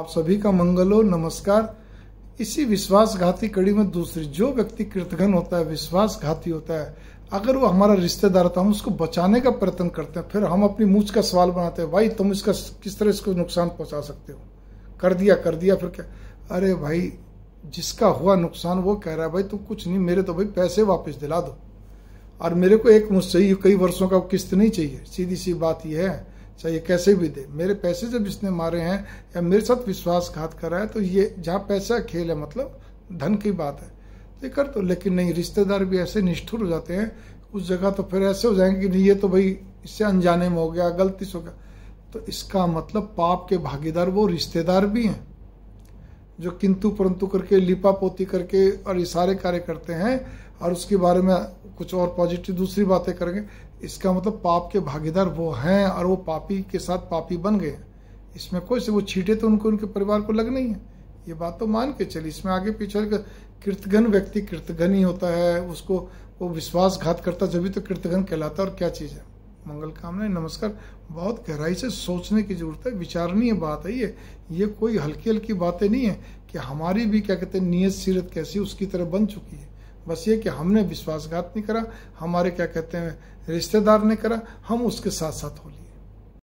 आप सभी का मंगल हो नमस्कार इसी विश्वासघाती कड़ी में दूसरी जो व्यक्ति कृतघन होता है विश्वासघाती होता है अगर वो हमारा रिश्तेदार था हम उसको बचाने का प्रयत्न करते हैं फिर हम अपनी मूछ का सवाल बनाते हैं भाई तुम इसका किस तरह इसको नुकसान पहुंचा सकते हो कर दिया कर दिया फिर क्या अरे भाई जिसका हुआ नुकसान वो कह रहा है भाई तुम कुछ नहीं मेरे तो भाई पैसे वापस दिला दो और मेरे को एक मुझसे कई वर्षों का किस्त नहीं चाहिए सीधी सी बात यह है चाहे अच्छा, कैसे भी दे मेरे पैसे जब इसने मारे हैं या मेरे साथ विश्वासघात करा है तो ये जहाँ पैसा खेल है मतलब धन की बात है तो कर दो तो, लेकिन नहीं रिश्तेदार भी ऐसे निष्ठुर हो जाते हैं उस जगह तो फिर ऐसे हो जाएंगे कि नहीं ये तो भाई इससे अनजाने में हो गया गलती से हो गया तो इसका मतलब पाप के भागीदार वो रिश्तेदार भी हैं जो किंतु परंतु करके लिपा पोती करके और इशारे कार्य करते हैं और उसके बारे में कुछ और पॉजिटिव दूसरी बातें करेंगे इसका मतलब पाप के भागीदार वो हैं और वो पापी के साथ पापी बन गए इसमें कोई से वो छीटे तो उनको उनके परिवार को लग नहीं है ये बात तो मान के चली इसमें आगे पीछे कीर्तघन व्यक्ति कीर्तघन ही होता है उसको वो विश्वासघात करता जब भी तो कीर्तघन कहलाता है और क्या चीज़ है मंगल कामना नमस्कार बहुत गहराई से सोचने की जरूरत है विचारणीय बात है ये ये कोई हल्की हल्की बातें नहीं है कि हमारी भी क्या कहते हैं नीयत सीरत कैसी उसकी तरह बन चुकी है बस ये कि हमने विश्वासघात नहीं करा हमारे क्या कहते हैं रिश्तेदार ने करा हम उसके साथ साथ हो लिए